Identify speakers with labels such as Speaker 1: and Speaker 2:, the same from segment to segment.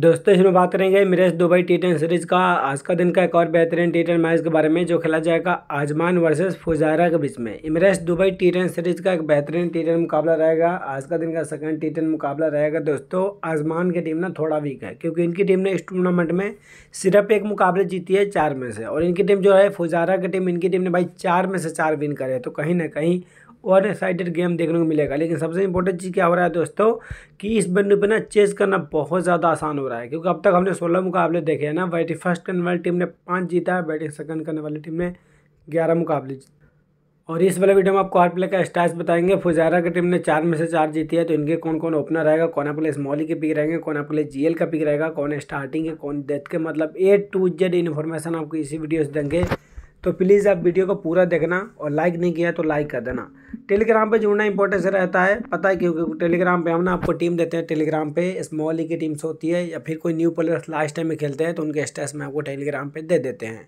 Speaker 1: दोस्तों इसमें बात करेंगे Emirates Dubai T ten series का आज का दिन का एक और बेहतरीन टी टेन मैच के बारे में जो खेला जाएगा आजमान वर्सेस फुजारा के बीच में Emirates Dubai T ten series का एक बेहतरीन टी टेन मुकाबला रहेगा आज का दिन का सेकंड टी टेन मुकाबला रहेगा दोस्तों आजमान की टीम ना थोड़ा वीक है क्योंकि इनकी टीम ने इस टूर्नामेंट में सिर्फ एक मुकाबले जीती है चार में से और इनकी टीम जो है फुजारा की टीम इनकी टीम ने भाई चार में से चार विन करे तो कहीं ना कहीं वन साइडेड गेम देखने को मिलेगा लेकिन सबसे इंपॉर्टेंट चीज़ क्या हो रहा है दोस्तों कि इस बिंदु पर ना चेस करना बहुत ज़्यादा आसान हो रहा है क्योंकि अब तक हमने सोलह मुकाबले देखे हैं ना बैटिंग फर्स्ट करने वाली टीम ने पाँच जीता है बैटिंग सेकंड करने वाली टीम ने ग्यारह मुकाबले जीते और इस वाले वीडियो में आपको हर प्ले का स्टार्स बताएंगे फुजारा की टीम ने चार में से चार जीती है तो इनके कौन कौन ओपनर रहेगा कौन आप स्मॉली के पिक रहेंगे कौन आप जी एल का पिक रहेगा कौन स्टार्टिंग है कौन डेथ के मतलब ए टू जेड इन्फॉर्मेशन आपको इसी वीडियो से देंगे तो प्लीज़ आप वीडियो को पूरा देखना और लाइक नहीं किया तो लाइक कर देना टेलीग्राम पे जुड़ना इंपॉर्टेंस रहता है पता है क्योंकि टेलीग्राम पे हम ना आपको टीम देते हैं टेलीग्राम पे स्मॉल की टीम्स होती है या फिर कोई न्यू प्लेयर लास्ट टाइम में खेलते हैं तो उनके स्टेस में आपको टेलीग्राम पे दे देते हैं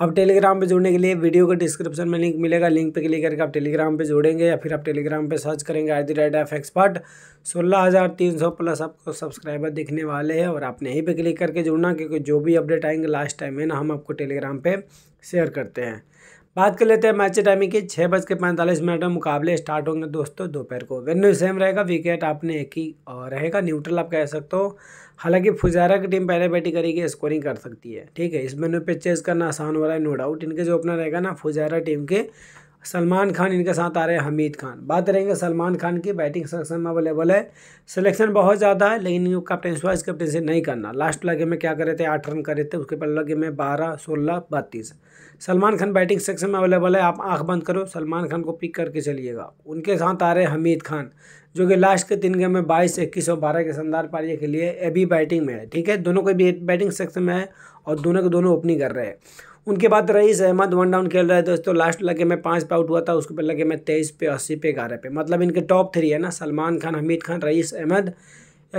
Speaker 1: अब टेलीग्राम पे जुड़ने के लिए वीडियो के डिस्क्रिप्शन में लिंक मिलेगा लिंक पे क्लिक करके आप टेलीग्राम पे जुड़ेंगे या फिर आप टेलीग्राम पे सर्च करेंगे at the rate F expert सोलह हज़ार तीन सौ प्लस आपको सब्सक्राइबर दिखने वाले हैं और आपने यहीं पे क्लिक करके जुड़ना क्योंकि जो भी अपडेट आएंगे लास्ट टाइम है ना हम आपको टेलीग्राम पर शेयर करते हैं बात कर लेते हैं मैच टाइमिंग की छः बज के पैंतालीस मिनट में मुकाबले स्टार्ट होंगे दोस्तों दोपहर को वेन्यू सेम रहेगा विकेट आपने एक ही और रहेगा न्यूट्रल आप कह सकते हो हालांकि फुजारा की टीम पहले बैटिंग करेगी स्कोरिंग कर सकती है ठीक है इस मेन्यू पे चेस करना आसान हो रहा है नो डाउट इनके जो ओपनर रहेगा ना फुजारा टीम के सलमान खान इनके साथ आ रहे हैं हमीद खान बात करेंगे सलमान खान की बैटिंग सिलेक्शन में अवेलेबल है सिलेक्शन बहुत ज़्यादा है लेकिन इनको कैप्टन वाइस कैप्टनसी नहीं करना लास्ट लगे में क्या करे थे आठ रन करे थे उसके पहले लगे में बारह सोलह बत्तीस सलमान खान बैटिंग सेक्शन में अवेलेबल है आप आंख बंद करो सलमान खान को पिक करके चलिएगा उनके साथ आ रहे हैं हमीद खान जो कि लास्ट के तीन गेम में बाईस इक्कीस और बारह के शानदार पारियाँ के लिए ए बी बैटिंग में है ठीक है दोनों को भी बैटिंग सेक्शन में है और दोनों के दोनों ओपनिंग कर रहे हैं उनके बाद रईस अहमद वन डाउन खेल रहे थे दोस्तों लास्ट लगे में पाँच पे आउट हुआ था उसके पर लगे में तेईस पे अस्सी पे ग्यारह पे मतलब इनके टॉप थ्री है ना सलमान खान हमीद खान रईस अहमद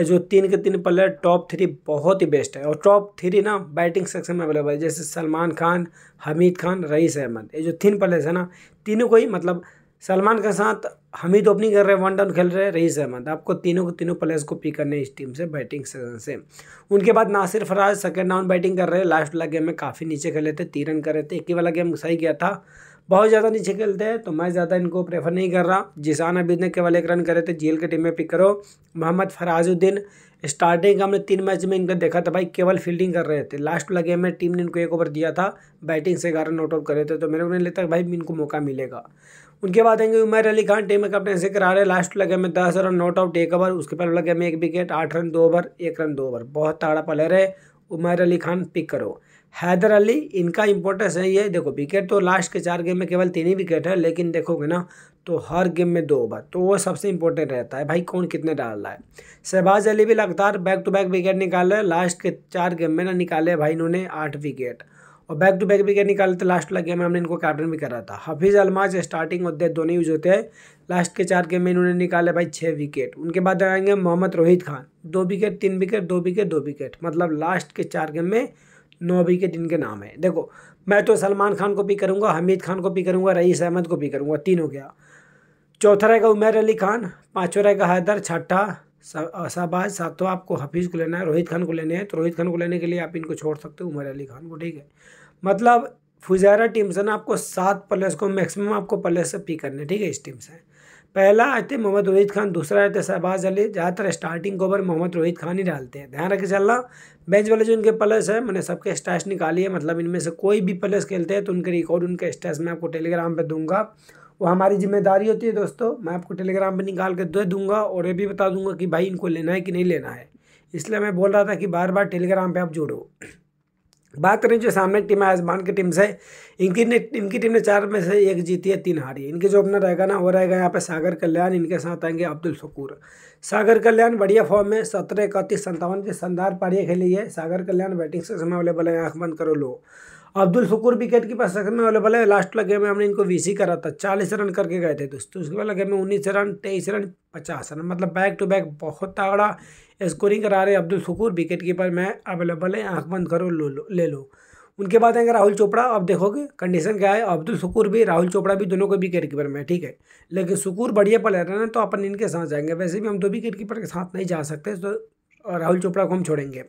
Speaker 1: जो तीन के तीन प्लेयर टॉप थ्री बहुत ही बेस्ट है और टॉप थ्री ना बैटिंग सेक्शन में अवेलेबल है जैसे सलमान खान हमीद खान रईस अहमद ये जो तीन प्लेयर्स है ना तीनों को ही मतलब सलमान के साथ हमीद ओपनिंग कर रहे हैं वन डाउन खेल रहे हैं रईस अहमद आपको तीनों के तीनों प्लेयर्स को पिक करने इस टीम से बैटिंग सेजन से उनके बाद Nasir Faraz second down batting कर रहे हैं लास्ट वाला गेम में काफ़ी नीचे खेले थे तीन रन कर रहे थे इक्की वाला गेम सही गया था बहुत ज़्यादा नीचे खेलते हैं तो मैं ज़्यादा इनको प्रेफर नहीं कर रहा जिसान अबीद ने केवल एक रन करे थे जेल के टीम में पिक करो मोहम्मद फराजुद्दीन स्टार्टिंग हमने तीन मैच में इनका देखा था भाई केवल फील्डिंग कर रहे थे लास्ट वाला गेम में टीम ने इनको एक ओवर दिया था बैटिंग से ग्यारह नोट आउट करे थे तो मेरे को नहीं लगता भाई इनको मौका मिलेगा उनके बाद आएंगे उमर अली खान टीम में कप्टन से करा रहे लास्ट लगे में दस रन नॉट आउट एक ओवर उसके पहले लगे में एक विकेट आठ रन दो ओवर एक रन दो ओवर बहुत ताड़ा प्लेयर है उमर अली खान पिक करो हैदर अली इनका इंपॉर्टेंस है ये देखो विकेट तो लास्ट के चार गेम में केवल तीन ही विकेट है लेकिन देखोगे ना तो हर गेम में दो ओवर तो वो सबसे इंपॉर्टेंट रहता है भाई कौन कितने डाल रहा है शहबाज अली भी लगातार बैक टू बैक विकेट निकाल रहे लास्ट के चार गेम में ना निकाले भाई इन्होंने आठ विकेट और बैक टू बैक विकेट निकाले थे लास्ट वाला गेम में हमने इनको कैप्टन भी करा था हफीज़ अलमाज स्टार्टिंग होते दोनों यूज होते हैं लास्ट के चार गेम में इन्होंने निकाले भाई छः विकेट उनके बाद आएंगे मोहम्मद रोहित खान दो विकेट तीन विकेट दो विकेट दो विकेट मतलब लास्ट के चार गेम में नौ विकेट इनके नाम है देखो मैं तो सलमान खान को भी करूँगा हमीद खान को भी करूँगा रईस अहमद को भी करूँगा तीन हो गया चौथा रहेगा उमेर अली खान पाँचवा रहेगा हैदर छठा शाहबाज सातवा आपको हफीज़ को लेना है रोहित खान को लेने हैं तो रोहित खान को लेने के लिए आप इनको छोड़ सकते हो उमर अली खान को ठीक है मतलब फुजैरा टीम से ना आपको सात प्लेयर्स को मैक्सिमम आपको प्लेयर्स से पिक करने ठीक है इस टीम से पहला आते मोहम्मद रोहित खान दूसरा आते शहबाज अली ज़्यादातर स्टार्टिंग ओवर मोहम्मद रोहित खान ही डालते हैं ध्यान रखे चलना बेंच वाले जो इनके प्लेयर्स हैं मैंने सबके स्टैच निकाली है मतलब इनमें से कोई भी प्लेयर्स खेलते हैं तो उनके रिकॉर्ड उनके स्टैच मैं आपको टेलीग्राम पर दूंगा वो हमारी जिम्मेदारी होती है दोस्तों मैं आपको टेलीग्राम पर निकाल के दे दूंगा और ये भी बता दूंगा कि भाई इनको लेना है कि नहीं लेना है इसलिए मैं बोल रहा था कि बार बार टेलीग्राम पर आप जुड़ो बात करें जो सामने की टीम है आजमान की टीम से इनकी ने इनकी टीम ने चार में से एक जीती है तीन हारी इनके जो अपना रहेगा ना वो रहेगा यहाँ पे सागर कल्याण इनके साथ आएंगे अब्दुल शकूर सागर कल्याण बढ़िया फॉर्म में सत्रह इकतीस संतावन की शानदार पारियाँ खेली है सागर कल्याण बैटिंग से समय अवेलेबल है आँख बंद करो लो अब्दुल फ़कूर भी कैद की पास में अवेलेबल है लास्ट वाला गेम में हमने इनको वीसी करा था चालीस रन करके गए थे दोस्तों उसके बाद गेम में उन्नीस रन तेईस रन पचास रन मतलब बैक टू बैक बहुत तगड़ा स्कोरिंग करा रहे अब्दुल फ़कूर विकेट कीपर में अवेलेबल है आँख बंद करो लो लो ले लो उनके बाद आएंगे राहुल चोपड़ा अब देखोगे कंडीशन क्या है अब्दुल सुकूर भी राहुल चोपड़ा भी दोनों को विकेट कीपर में ठीक है लेकिन सुकूर बढ़िया प्लेयर है ना तो अपन इनके साथ जाएंगे वैसे भी हम दो विकेट कीपर के साथ नहीं जा सकते तो राहुल चोपड़ा को हम छोड़ेंगे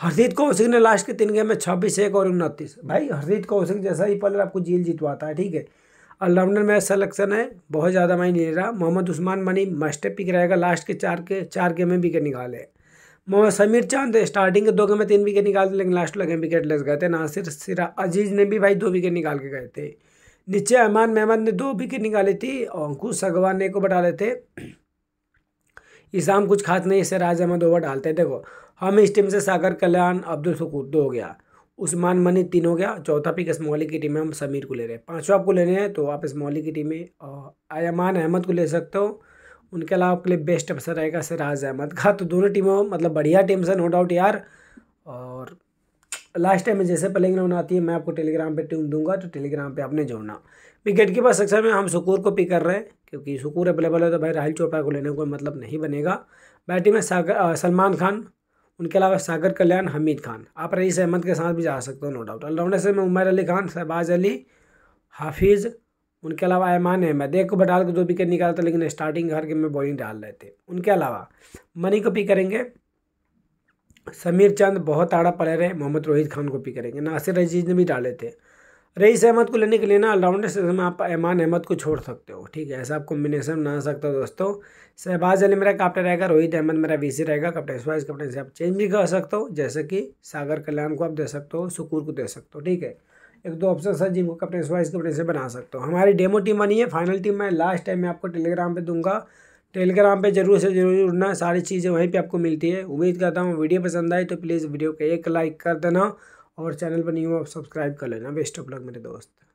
Speaker 1: हरदीत कौर सिंह ने लास्ट के तीन गेम में छब्बीस एक और उनतीस भाई हरदीत कौर सिंह जैसा ही पलर आपको जील जितवाता है ठीक है ऑलराउंडर में सलेक्शन है बहुत ज़्यादा मैं नहीं रहा मोहम्मद उस्मान मनी मस्टर पिक रहेगा लास्ट के चार के चार गेम में विकेट निकाले मोहम्मद समीर चांद स्टार्टिंग के दो गेम में तीन विकेट निकालते लेकिन लास्ट वाला गेम विकेट लेस गए थे नासिर सिरा अजीज ने भी भाई दो विकेट निकाल के गए थे नीचे अहमान मेहमद ने दो विकेट निकाली थी और अंकुश सगवान ने को बटा लेते इसाम कुछ खास नहीं है राज अहमद ओवर डालते देखो हम इस टीम से सागर कल्याण अब्दुल शकूर दो हो गया उस्मान मनी तीन हो गया चौथा पिक इस्मौली की टीम में हम समीर को ले रहे हैं पाँचवा आपको लेने हैं तो आप इस्मौली की टीम में अयमान अहमद को ले सकते हो उनके अलावा आपके लिए बेस्ट अफसर रहेगा सिराज अहमद का तो दोनों टीमों मतलब बढ़िया टीम से नो डाउट यार और लास्ट टाइम में जैसे प्लेइंग राउंड आती है मैं आपको टेलीग्राम पर टीम दूंगा तो टेलीग्राम पर आपने जोड़ना विकेट कीपर सेक्शन में हम सुकूर को पिक कर रहे हैं क्योंकि सुकूर अवेलेबल है तो भाई राहुल चोपड़ा को लेने कोई मतलब नहीं बनेगा बैटिंग में सागर सलमान खान उनके अलावा सागर कल्याण हमीद खान आप रईस अहमद के साथ भी जा सकते हो नो डाउट ऑलराउंडर से में उमर अली खान शहबाज अली हाफिज़ उनके अलावा ऐमान अहमद एक को बटाल के दो विकेट निकाला था लेकिन स्टार्टिंग हर गेम में बॉलिंग डाल रहे थे उनके अलावा मनी को पी करेंगे समीर चंद बहुत आड़ा पड़े रहे मोहम्मद रोहित खान को पी करेंगे नासिर रजीज ने भी डाले थे रईस अहमद को लेने के लिए ना ऑलराउंडर से आप ऐमान अहमद को छोड़ सकते हो ठीक है ऐसा आप कॉम्बिनेशन बना सकते हो दोस्तों शहबाज अली मेरा कैप्टन रहेगा रोहित अहमद मेरा वीसी रहेगा कैप्टन वाइस कैप्टन से आप चेंज भी कर सकते हो जैसे कि सागर कल्याण को आप दे सकते हो सुकूर को दे सकते हो ठीक है एक दो ऑप्शन सर जिनको कैप्टन वाइस कैप्टन से बना सकते हो हमारी डेमो टीम बनी है फाइनल टीम मैं लास्ट टाइम मैं आपको टेलीग्राम पर दूंगा टेलीग्राम पे जरूर से जरूर जुड़ना सारी चीज़ें वहीं पे आपको मिलती है उम्मीद करता हूँ वीडियो पसंद आई तो प्लीज़ वीडियो को एक लाइक कर देना और चैनल पर नहीं हो सब्सक्राइब कर लेना बेस्ट ऑफ लक मेरे दोस्त